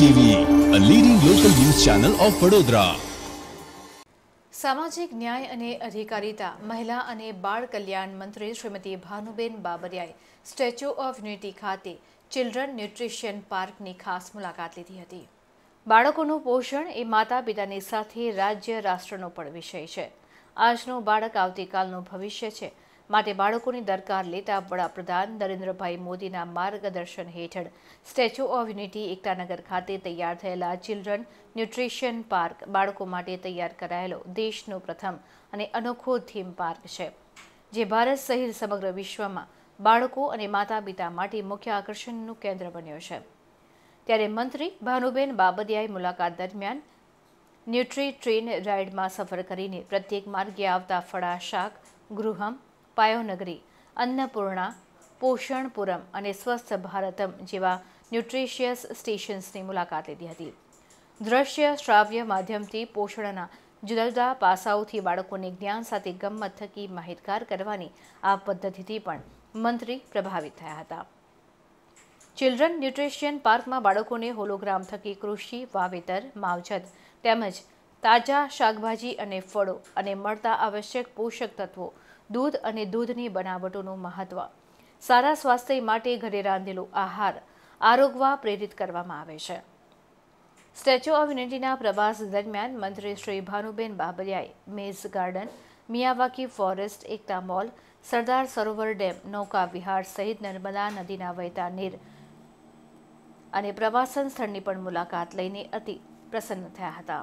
TV a leading local news channel of Vadodara સામાજિક ન્યાય અને અધિકારીતા મહિલા અને બાળ કલ્યાણ મંત્રી શ્રીમતી ભાનુબેન બાબરિયાએ સ્ટેચ્યુ ઓફ યુનિટી ખાતે ચિલ્ડ્રન ન્યુટ્રિશન પાર્કની ખાસ મુલાકાત લીધી હતી બાળકોનું પોષણ એ માતા પિતાની સાથે રાજ્ય રાષ્ટ્રનો પણ વિષય છે આજનું બાળક આવતીકાલનું ભવિષ્ય છે માટે બાળકોની દરકાર લેતા વડાપ્રધાન નરેન્દ્રભાઈ મોદીના માર્ગદર્શન હેઠળ સ્ટેચ્યુ ઓફ યુનિટી એકતાનગર ખાતે તૈયાર થયેલા ચિલ્ડ્રન ન્યુટ્રિશન પાર્ક બાળકો માટે તૈયાર કરાયેલો દેશનો પ્રથમ અને અનોખો થીમ પાર્ક છે જે ભારત સહિત સમગ્ર વિશ્વમાં બાળકો અને માતા પિતા માટે મુખ્ય આકર્ષણનું કેન્દ્ર બન્યો છે ત્યારે મંત્રી ભાનુબેન બાબદિયાએ મુલાકાત દરમિયાન ન્યુટ્રી ટ્રેન રાઇડમાં સફર કરીને પ્રત્યેક માર્ગે આવતા ફળા શાક ગૃહમ પયોનગરી અન્નપૂર્ણા પોષણપુરમ અને સ્વસ્થ ભારતમ જેવા ન્યુટ્રિશિયસ સ્ટેશન્સની મુલાકાત લીધી હતી દ્રશ્ય શ્રાવ્ય માધ્યમથી પોષણના જુદા જુદા પાસાઓથી બાળકોને જ્ઞાન સાથે ગમત થકી માહિતગાર કરવાની આ પદ્ધતિથી પણ મંત્રી પ્રભાવિત થયા હતા ચિલ્ડ્રન ન્યુટ્રિશિયન પાર્કમાં બાળકોને હોલોગ્રામ થકી કૃષિ વાવેતર માવજત તેમજ તાજા શાકભાજી અને ફળો અને મળતા આવશ્યક પોષક તત્વો દૂધ અને દૂધની બનાવટોનું મહત્વ સારા સ્વાસ્થ્ય માટે ઘરે રાંધેલો આહાર આરોગવા પ્રેરિત કરવામાં આવે છે સ્ટેચ્યુ ઓફ યુનિટીના પ્રવાસ દરમિયાન મંત્રી શ્રી ભાનુબેન બાબરિયાએ maze garden Miyawaki forest Ekta mall Sardar Sarovar dam નૌકા વિહાર સહિત નર્મદા નદીના વહેતા નીર અને પ્રવાસન સ્થળની પણ મુલાકાત લઈને અતિ પ્રસન્ન થયા હતા